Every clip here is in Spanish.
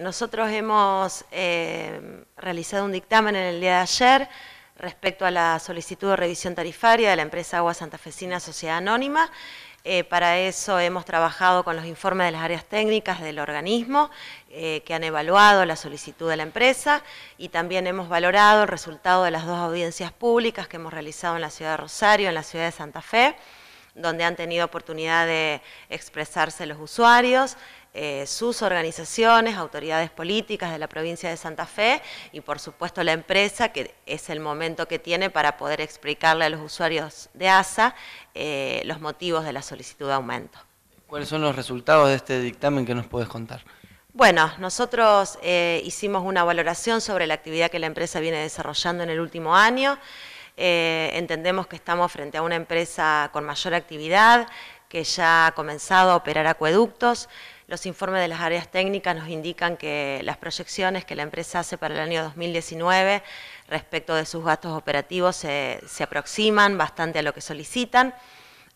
Nosotros hemos eh, realizado un dictamen en el día de ayer respecto a la solicitud de revisión tarifaria de la empresa Agua Santafesina Sociedad Anónima. Eh, para eso hemos trabajado con los informes de las áreas técnicas del organismo eh, que han evaluado la solicitud de la empresa y también hemos valorado el resultado de las dos audiencias públicas que hemos realizado en la ciudad de Rosario, en la ciudad de Santa Fe donde han tenido oportunidad de expresarse los usuarios, eh, sus organizaciones, autoridades políticas de la provincia de Santa Fe y por supuesto la empresa, que es el momento que tiene para poder explicarle a los usuarios de ASA eh, los motivos de la solicitud de aumento. ¿Cuáles son los resultados de este dictamen que nos puedes contar? Bueno, nosotros eh, hicimos una valoración sobre la actividad que la empresa viene desarrollando en el último año. entendemos que estamos frente a una empresa con mayor actividad, que ya ha comenzado a operar acueductos, los informes de las áreas técnicas nos indican que las proyecciones que la empresa hace para el año 2019 respecto de sus gastos operativos se, aproximan bastante a lo que solicitan.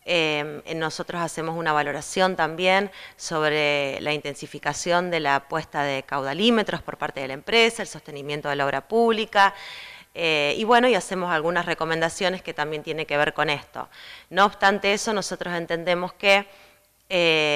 Eh, nosotros hacemos una valoración también sobre la intensificación de la apuesta de caudalímetros por parte de la empresa, el sostenimiento de la obra pública, eh, y bueno, y hacemos algunas recomendaciones que también tiene que ver con esto. No obstante eso, nosotros entendemos que eh,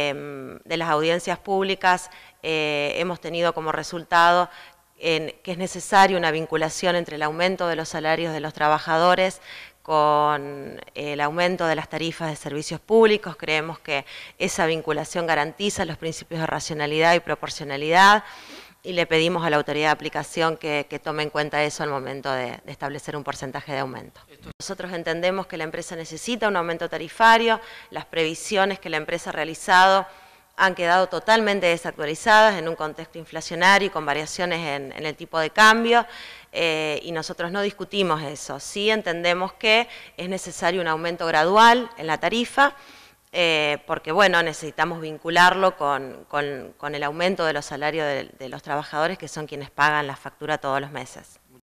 de las audiencias públicas eh, hemos tenido como resultado en, que es necesaria una vinculación entre el aumento de los salarios de los trabajadores con el aumento de las tarifas de servicios públicos. Creemos que esa vinculación garantiza los principios de racionalidad y proporcionalidad y le pedimos a la autoridad de aplicación que, tome en cuenta eso al momento de establecer un porcentaje de aumento. Nosotros entendemos que la empresa necesita un aumento tarifario, las previsiones que la empresa ha realizado han quedado totalmente desactualizadas en un contexto inflacionario y con variaciones en, el tipo de cambio eh, y nosotros no discutimos eso. Sí entendemos que es necesario un aumento gradual en la tarifa eh, porque bueno, necesitamos vincularlo con, el aumento de los salarios de los trabajadores que son quienes pagan la factura todos los meses.